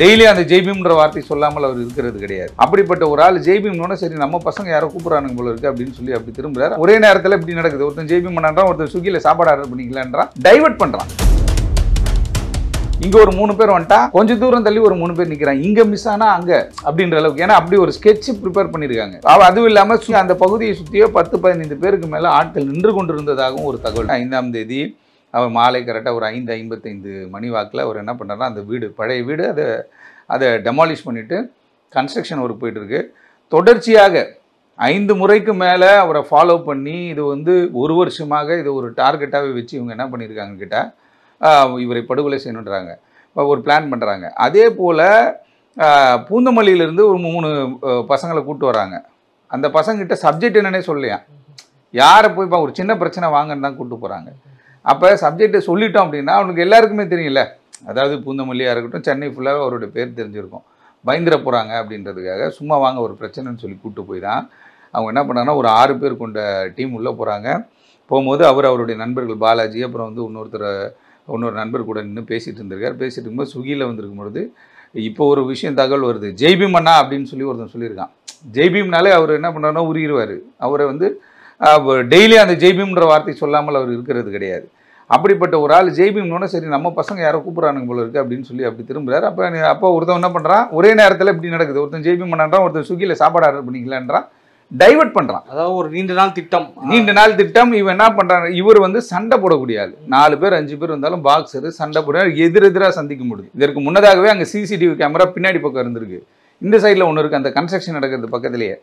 daily அந்த ஜெய்பீம்ன்ற வார்த்தை சொல்லாமல் அவர் இருக்கிறது கிடையாது அப்படிப்பட்ட ஒரு ஆள் ஜெய்பீம்னு சரி நம்ம பசங்க யாரோ கூப்பிட்றானுங்க போல இருக்கு அப்படின்னு சொல்லி அப்படி திரும்புறாரு ஒரே நேரத்தில் இப்படி நடக்குது ஒருத்தன் ஜெய்பீம் பண்ணான்றான் ஒருத்தர் ஸ்விக்கியில் சாப்பாடு ஆர்டர் பண்ணிக்கலான்றான் டைவர்ட் பண்ணுறான் இங்கே ஒரு மூணு பேர் வந்துட்டா கொஞ்சம் தூரம் தள்ளி ஒரு மூணு பேர் நிற்கிறாங்க இங்கே மிஸ் ஆனால் அங்கே அப்படின்ற அளவுக்கு ஏன்னா அப்படி ஒரு ஸ்கெட்ச் ப்ரிப்பேர் பண்ணியிருக்காங்க அதுவும் இல்லாமல் அந்த பகுதியை சுற்றியோ பத்து பதினைந்து பேருக்கு மேலே ஆட்கள் நின்று கொண்டிருந்ததாகவும் ஒரு தகவல் ஐந்தாம் தேதி அவர் மாலை கரெக்டாக ஒரு ஐந்து ஐம்பத்தைந்து மணி வாக்கில் அவர் என்ன பண்ணுறாருன்னா அந்த வீடு பழைய வீடு அதை அதை டெமாலிஷ் பண்ணிவிட்டு கன்ஸ்ட்ரக்ஷன் ஒர்க் போயிட்டுருக்கு தொடர்ச்சியாக ஐந்து முறைக்கு மேலே அவரை ஃபாலோ பண்ணி இது வந்து ஒரு வருஷமாக இது ஒரு டார்கெட்டாகவே வச்சு இவங்க என்ன பண்ணியிருக்காங்கன்னு கேட்டால் இவரை படுகொலை செய்யணுன்றாங்க ஒரு பிளான் பண்ணுறாங்க அதே போல் பூந்தமல்லியிலேருந்து ஒரு மூணு பசங்களை கூப்பிட்டு வராங்க அந்த பசங்கிட்ட சப்ஜெக்ட் என்னன்னே சொல்லலையா யாரை போய் இப்போ ஒரு சின்ன பிரச்சனை வாங்கன்னு தான் கூப்பிட்டு போகிறாங்க அப்போ சப்ஜெக்டை சொல்லிட்டோம் அப்படின்னா அவனுக்கு எல்லாருக்குமே தெரியல அதாவது பூந்தமல்லியாக இருக்கட்டும் சென்னை ஃபுல்லாக அவருடைய பேர் தெரிஞ்சிருக்கும் பயந்துட போகிறாங்க அப்படின்றதுக்காக சும்மா வாங்க ஒரு பிரச்சனைன்னு சொல்லி கூப்பிட்டு போய் தான் அவங்க என்ன பண்ணாங்கன்னா ஒரு ஆறு பேர் கொண்ட டீம் உள்ளே போகிறாங்க போகும்போது அவர் அவருடைய நண்பர்கள் பாலாஜி அப்புறம் வந்து இன்னொருத்தர் இன்னொரு நண்பர் கூட நின்று பேசிகிட்டு இருந்திருக்கார் பேசிகிட்டு இருக்கும்போது சுகியில் வந்திருக்கும் பொழுது இப்போ ஒரு விஷயம் தகவல் வருது ஜெய்பீம் அண்ணா அப்படின்னு சொல்லி ஒருத்தன் சொல்லியிருக்கான் ஜெய்பீம்னாலே அவர் என்ன பண்ணாருன்னா உருகிடுவார் அவரை வந்து டெய்லி அந்த ஜெய்பீம்ன்ற வார்த்தை சொல்லாமல் அவர் இருக்கிறது கிடையாது அப்படிப்பட்ட ஒரு ஆள் ஜெய்பீம்னோட சரி நம்ம பசங்க யாரோ கூப்பிட்றானுங்க போல இருக்குது அப்படின்னு சொல்லி அப்படி திரும்புகிறார் அப்போ அப்போ ஒருத்தன் என்ன பண்ணுறான் ஒரே நேரத்தில் இப்படி நடக்குது ஒருத்தன் ஜெய்பீம் பண்ணான்றான் ஒருத்தன் ஸ்விக்கியில் சாப்பாடு ஆர்டர் பண்ணிக்கலான்றான் டைவெர்ட் பண்ணுறான் அதாவது ஒரு நீண்ட நாள் திட்டம் நீண்ட நாள் திட்டம் இவன் என்ன பண்ணுறாங்க இவர் வந்து சண்டை போடக்கூடிய நாலு பேர் அஞ்சு பேர் இருந்தாலும் பாக்ஸரு சண்டை போட எதிரெதிராக சந்திக்க முடியுது இதற்கு முன்னதாகவே அங்கே சிசிடிவி கேமரா பின்னாடி பக்கம் இருந்திருக்கு இந்த சைடில் ஒன்று இருக்குது அந்த கன்ஸ்ட்ரக்ஷன் நடக்கிறது பக்கத்துலேயே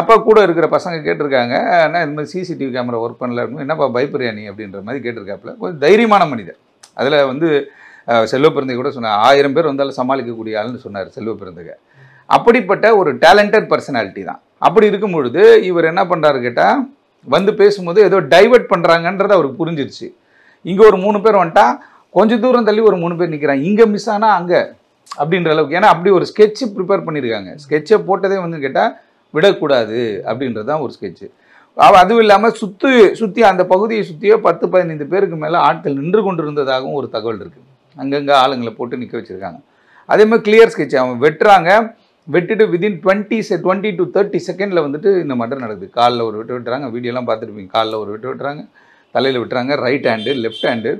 அப்போ கூட இருக்கிற பசங்க கேட்டிருக்காங்க ஆனால் இது மாதிரி சிசிடிவி கேமரா ஒர்க் பண்ணல அப்படின்னு என்னப்பா பயப்பிரியாணி அப்படின்ற மாதிரி கேட்டிருக்காப்புல கொஞ்சம் தைரியமான மனிதர் அதில் வந்து செல்வ பிறந்தை கூட சொன்னார் ஆயிரம் பேர் வந்தாலும் சமாளிக்கக்கூடிய ஆள்னு சொன்னார் செல்வ பிறந்தகை அப்படிப்பட்ட ஒரு டேலண்டட் பர்சனாலிட்டி தான் அப்படி இருக்கும் பொழுது இவர் என்ன பண்ணுறாரு கேட்டால் வந்து பேசும்போது ஏதோ டைவெர்ட் பண்ணுறாங்கன்றது அவருக்கு புரிஞ்சிருச்சு இங்கே ஒரு மூணு பேர் வந்துட்டா கொஞ்சம் தூரம் தள்ளி ஒரு மூணு பேர் நிற்கிறாங்க இங்கே மிஸ் ஆனால் அங்கே அப்படின்ற அளவுக்கு ஏன்னா அப்படி ஒரு ஸ்கெட்சு ப்ரிப்பேர் பண்ணியிருக்காங்க ஸ்கெட்சை போட்டதே வந்து கேட்டால் விடக்கூடாது அப்படின்றது தான் ஒரு ஸ்கெட்சு அதுவும் இல்லாமல் சுற்றி சுற்றி அந்த பகுதியை சுற்றியோ பத்து பதினைந்து பேருக்கு மேலே ஆட்கள் நின்று கொண்டு இருந்ததாகவும் ஒரு தகவல் இருக்குது அங்கங்கே ஆளுங்களை போட்டு நிற்க வச்சுருக்காங்க அதே மாதிரி கிளியர் ஸ்கெட்ச் அவன் வெட்டுறாங்க வெட்டுட்டு விதின் டுவெண்ட்டி செ டுவெண்ட்டி டு தேர்ட்டி செகண்டில் வந்துட்டு இந்த மர்டர் நடக்குது காலில் ஒரு விட்டு விட்டுறாங்க வீடியோலாம் பார்த்துருப்பீங்க காலில் ஒரு விட்டு விட்டுறாங்க தலையில் விட்டுறாங்க ரைட் ஹேண்டு லெஃப்ட் ஹேண்டு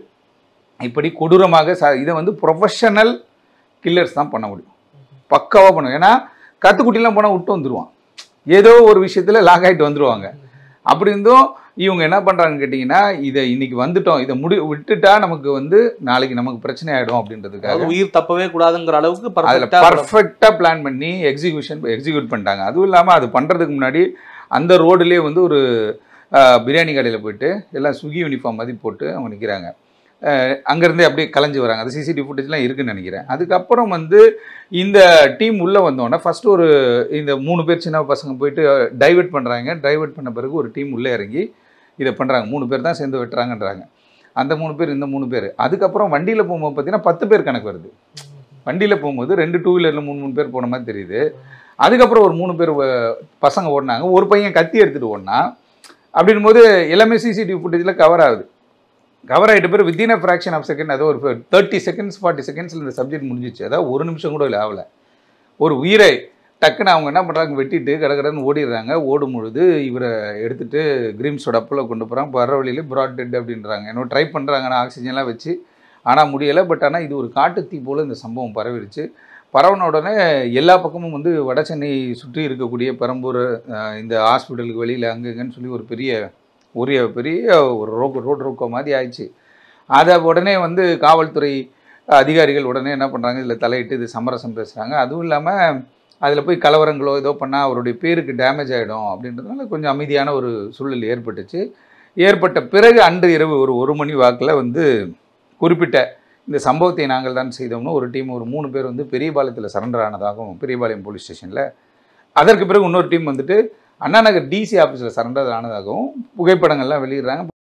இப்படி கொடூரமாக ச இதை வந்து ப்ரொஃபஷனல் கில்லர்ஸ் தான் பண்ண முடியும் பக்காவாக பண்ணுவோம் ஏன்னா கத்துக்குட்டிலாம் போனால் விட்டு வந்துடுவான் ஏதோ ஒரு விஷயத்தில் லாக் ஆகிட்டு வந்துடுவாங்க அப்படி இருந்தும் இவங்க என்ன பண்ணுறாங்கன்னு கேட்டிங்கன்னா இதை இன்னைக்கு வந்துட்டோம் இதை முடி விட்டுட்டா நமக்கு வந்து நாளைக்கு நமக்கு பிரச்சனை ஆகிடும் அப்படின்றதுக்காக உயிர் தப்பவே கூடாதுங்கிற அளவுக்கு அதில் பர்ஃபெக்டாக பிளான் பண்ணி எக்ஸிக்யூஷன் எக்ஸிக்யூட் பண்ணிட்டாங்க அதுவும் இல்லாமல் அது பண்ணுறதுக்கு முன்னாடி அந்த ரோடுலேயே வந்து ஒரு பிரியாணி கடையில் போயிட்டு எல்லாம் ஸ்விக்கி யூனிஃபார்ம் மாதிரி போட்டு அவங்க நிற்கிறாங்க அங்கேருந்தே அப்படியே கலைஞ்சி வராங்க அது சிசிடிவி ஃபுட்டேஜ்லாம் இருக்குன்னு நினைக்கிறேன் அதுக்கப்புறம் வந்து இந்த டீம் உள்ளே வந்தோடனே ஃபஸ்ட்டு ஒரு இந்த மூணு பேர் சின்ன பசங்க போயிட்டு டைவெர்ட் பண்ணுறாங்க டைவெர்ட் பண்ண பிறகு ஒரு டீம் உள்ளே இறங்கி இதை பண்ணுறாங்க மூணு பேர் தான் சேர்ந்து வெட்டுறாங்கன்றாங்க அந்த மூணு பேர் இந்த மூணு பேர் அதுக்கப்புறம் வண்டியில் போகும்போது பார்த்தீங்கன்னா பத்து பேர் கணக்கு வருது வண்டியில் போகும்போது ரெண்டு டூ வீலரில் மூணு மூணு பேர் போன மாதிரி தெரியுது அதுக்கப்புறம் ஒரு மூணு பேர் பசங்க ஓடினாங்க ஒரு பையன் கத்தி எடுத்துகிட்டு ஓடினா அப்படின்போது போது எல்லாமே சிசிடிவி ஃபுட்டேஜில் கவர் ஆகுது கவர் ஆகிட்ட பேர் within a fraction of second அதாவது ஒரு தேர்ட்டி செகண்ட்ஸ் ஃபார்ட்டி செகண்ட்ஸில் இந்த சப்ஜெக்ட் முடிஞ்சிச்சு அதாவது ஒரு நிமிஷம் கூட இல்லை ஆகலை ஒரு உயிரை டக்குன்னு அவங்க என்ன பண்ணுறாங்க வெட்டிட்டு கடகடன்னு ஓடிடுறாங்க ஓடும் பொழுது இவரை எடுத்துகிட்டு கிரீம்ஸோட அப்பில் கொண்டு போகிறாங்க வர வழியில் ப்ராட் டெட் அப்படின்றாங்க இன்னும் ட்ரை பண்ணுறாங்க ஆனால் ஆக்சிஜன்லாம் வச்சு ஆனால் முடியலை பட் ஆனால் இது ஒரு காட்டுத்தீ போல் இந்த சம்பவம் பரவிடுச்சு பரவன உடனே எல்லா பக்கமும் வந்து வட சென்னை சுற்றி இருக்கக்கூடிய பெரம்பூர் இந்த ஹாஸ்பிட்டலுக்கு வெளியில் அங்கங்கன்னு சொல்லி ஒரு பெரிய உரிய பெரிய ஒரு ரோக்கு ரோடு ரோக்கோ மாதிரி ஆயிடுச்சு அதை உடனே வந்து காவல்துறை அதிகாரிகள் உடனே என்ன பண்ணுறாங்க இதில் தலையிட்டு இது சமரசம் பேசுகிறாங்க அதுவும் இல்லாமல் அதில் போய் கலவரங்களோ ஏதோ பண்ணால் அவருடைய பேருக்கு டேமேஜ் ஆகிடும் அப்படின்றதுனால கொஞ்சம் அமைதியான ஒரு சூழல் ஏற்பட்டுச்சு ஏற்பட்ட பிறகு அன்று இரவு ஒரு ஒரு மணி வாக்கில் வந்து குறிப்பிட்ட இந்த சம்பவத்தை நாங்கள் தான் செய்தோம்னு ஒரு டீம் ஒரு மூணு பேர் வந்து பெரியபாளையத்தில் சரண்டர் ஆனதாகவும் பெரியபாளையம் போலீஸ் ஸ்டேஷனில் அதற்கு பிறகு இன்னொரு டீம் வந்துட்டு அண்ணா நகர் டிசி ஆஃபீஸில் சரண்டர் ஆனதாகவும் புகைப்படங்கள்லாம் வெளியிடுறாங்க